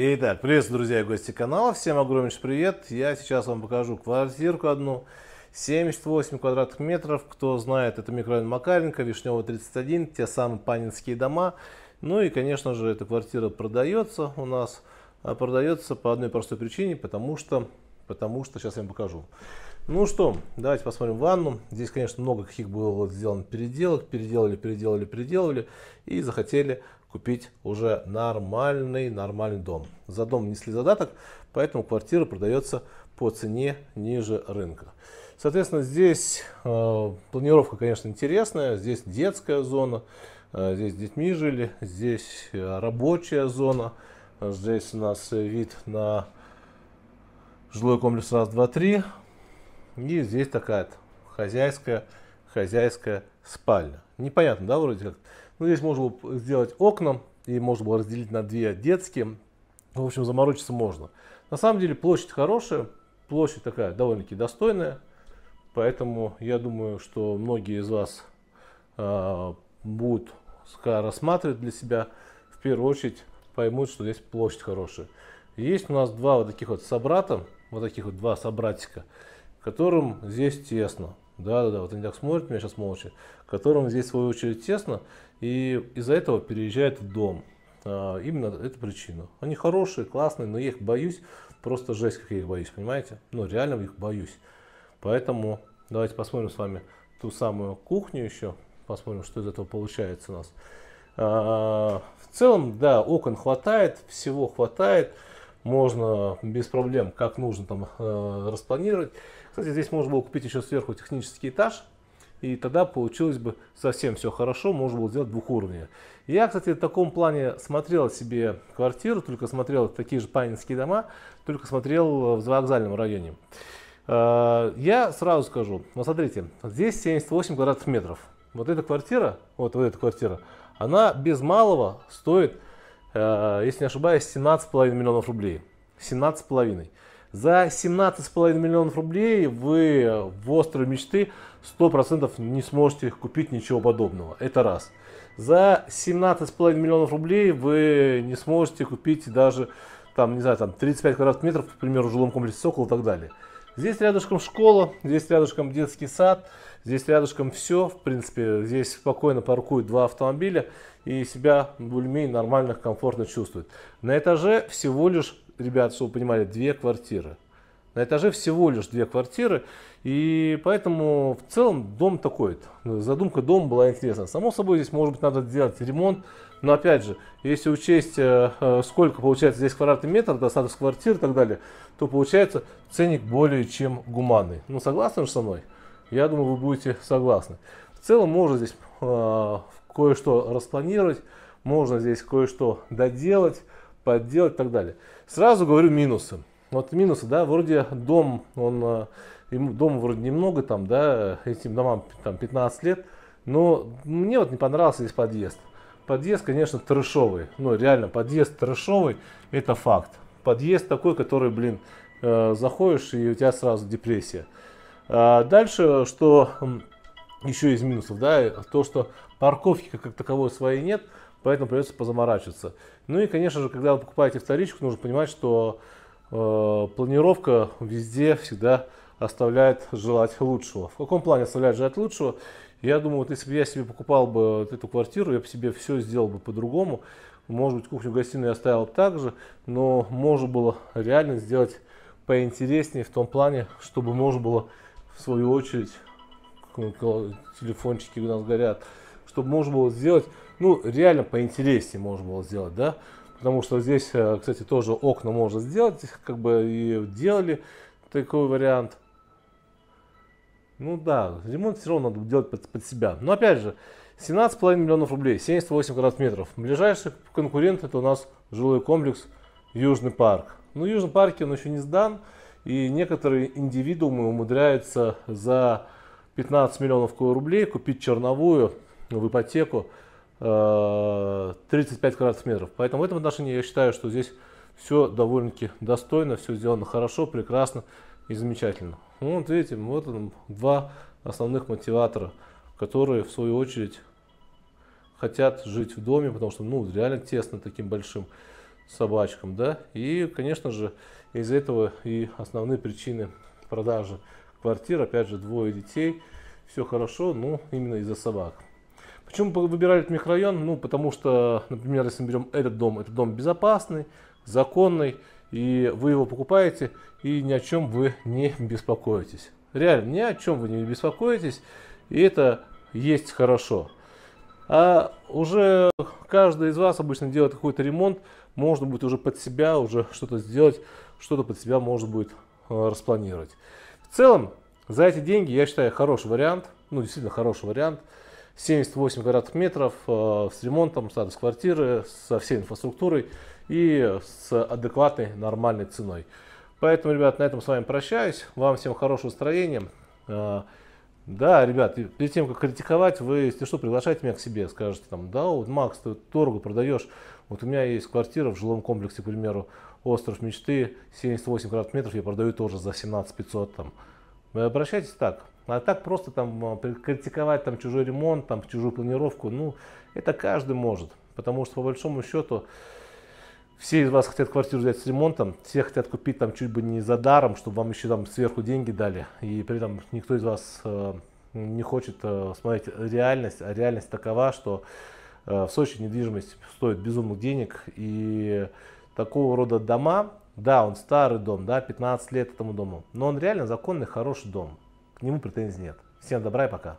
Итак, приветствую, друзья и гости канала. Всем огромнейший привет. Я сейчас вам покажу квартирку одну. 78 квадратных метров. Кто знает, это микрорайон Макаренко, Вишнева 31, те самые панинские дома. Ну и, конечно же, эта квартира продается у нас. А продается по одной простой причине, потому что, потому что сейчас я вам покажу. Ну что, давайте посмотрим ванну. Здесь, конечно, много каких было сделано переделок. Переделали, переделали, переделали. И захотели купить уже нормальный, нормальный дом. За дом внесли задаток, поэтому квартира продается по цене ниже рынка. Соответственно, здесь э, планировка, конечно, интересная. Здесь детская зона, э, здесь с детьми жили, здесь э, рабочая зона. Здесь у нас вид на жилой комплекс раз, два, три. И здесь такая хозяйская, хозяйская спальня. Непонятно, да, вроде как? Ну, здесь можно было сделать окна, и можно было разделить на две детские. В общем, заморочиться можно. На самом деле площадь хорошая, площадь такая довольно-таки достойная. Поэтому я думаю, что многие из вас э, будут рассматривать для себя. В первую очередь поймут, что здесь площадь хорошая. Есть у нас два вот таких вот собрата, вот таких вот два собратика которым здесь тесно. Да, да, да, вот они так смотрят меня сейчас молча, которым здесь в свою очередь тесно, и из-за этого переезжают в дом. А, именно эту причину. Они хорошие, классные, но я их боюсь, просто жесть, как я их боюсь, понимаете? Ну, реально их боюсь. Поэтому давайте посмотрим с вами ту самую кухню еще, посмотрим, что из этого получается у нас. А, в целом, да, окон хватает, всего хватает, можно без проблем, как нужно там э, распланировать. Кстати, здесь можно было купить еще сверху технический этаж, и тогда получилось бы совсем все хорошо, можно было сделать двухуровневые. Я, кстати, в таком плане смотрел себе квартиру, только смотрел такие же панинские дома, только смотрел в вокзальном районе. Э, я сразу скажу, вот ну, смотрите, здесь 78 квадратных метров. Вот эта квартира, вот, вот эта квартира, она без малого стоит, э, если не ошибаюсь, 17,5 миллионов рублей. 17,5. За 17,5 миллионов рублей вы в острове мечты 100% не сможете купить ничего подобного. Это раз. За 17,5 миллионов рублей вы не сможете купить даже там, не знаю, там 35 квадратных метров, к примеру, в жилом комплексе Сокол и так далее. Здесь рядышком школа, здесь рядышком детский сад, здесь рядышком все, в принципе, здесь спокойно паркуют два автомобиля и себя более-менее нормально, комфортно чувствует. На этаже всего лишь ребят, чтобы вы понимали, две квартиры. На этаже всего лишь две квартиры, и поэтому в целом дом такой. Задумка дома была интересна. Само собой, здесь, может быть, надо делать ремонт, но опять же, если учесть, э, э, сколько получается здесь квадратный метр, да, статус квартир и так далее, то получается ценник более чем гуманный. Ну, согласны же со мной? Я думаю, вы будете согласны. В целом, можно здесь э, кое-что распланировать, можно здесь кое-что доделать, подделать и так далее. Сразу говорю минусы. Вот минусы, да, вроде дом, он, э, дом вроде немного там, да, этим домам там 15 лет, но мне вот не понравился здесь подъезд. Подъезд, конечно, трешовый, ну реально, подъезд трешовый, это факт. Подъезд такой, который, блин, э, заходишь и у тебя сразу депрессия. А дальше, что еще из минусов, да, то, что парковки как таковой своей нет, поэтому придется позаморачиваться. Ну и, конечно же, когда вы покупаете вторичку, нужно понимать, что э, планировка везде всегда оставляет желать лучшего. В каком плане оставляет желать лучшего? Я думаю, вот если бы я себе покупал бы вот эту квартиру, я бы себе все сделал бы по-другому. Может быть, кухню-гостиную я оставил бы так же, но можно было реально сделать поинтереснее в том плане, чтобы можно было в свою очередь телефончики у нас горят, чтобы можно было сделать, ну, реально поинтереснее можно было сделать, да. Потому что здесь, э, кстати, тоже окна можно сделать, как бы и делали такой вариант. Ну да, ремонт все равно надо делать под, под себя. Но опять же, 17,5 миллионов рублей, 78 квадратных метров. Ближайший конкурент это у нас жилой комплекс Южный парк. Ну Южный парк он еще не сдан, и некоторые индивидуумы умудряются за 15 миллионов рублей купить черновую в ипотеку 35 э, квадратных метров. Поэтому в этом отношении я считаю, что здесь все довольно-таки достойно, все сделано хорошо, прекрасно и замечательно. Ну, вот видите, вот два основных мотиватора, которые в свою очередь хотят жить в доме, потому что ну реально тесно таким большим собачкам, да. И, конечно же, из этого и основные причины продажи квартир, опять же, двое детей, все хорошо, ну именно из-за собак. Почему выбирали этот микрорайон? Ну, потому что, например, если мы берем этот дом, этот дом безопасный, законный, и вы его покупаете, и ни о чем вы не беспокоитесь. Реально, ни о чем вы не беспокоитесь, и это есть хорошо. А уже каждый из вас обычно делает какой-то ремонт, можно будет уже под себя уже что-то сделать, что-то под себя может будет э, распланировать. В целом, за эти деньги, я считаю, хороший вариант, ну, действительно хороший вариант – 78 квадратных метров э, с ремонтом, с квартиры, со всей инфраструктурой и с адекватной, нормальной ценой. Поэтому, ребят, на этом с вами прощаюсь. Вам всем хорошего настроения. Э, да, ребят, перед тем, как критиковать, вы, если что, приглашайте меня к себе, скажете там, да, вот, Макс, ты дорого продаешь, вот у меня есть квартира в жилом комплексе, к примеру, остров мечты, 78 квадратных метров, я продаю тоже за 17 500 там. Вы обращайтесь так, ну, а так просто там а, критиковать там чужой ремонт, там чужую планировку, ну, это каждый может. Потому что по большому счету все из вас хотят квартиру взять с ремонтом, все хотят купить там чуть бы не за даром, чтобы вам еще там сверху деньги дали. И при этом никто из вас э, не хочет э, смотреть реальность, а реальность такова, что э, в Сочи недвижимость стоит безумных денег. И такого рода дома, да, он старый дом, да, 15 лет этому дому, но он реально законный хороший дом к нему претензий нет. Всем добра и пока.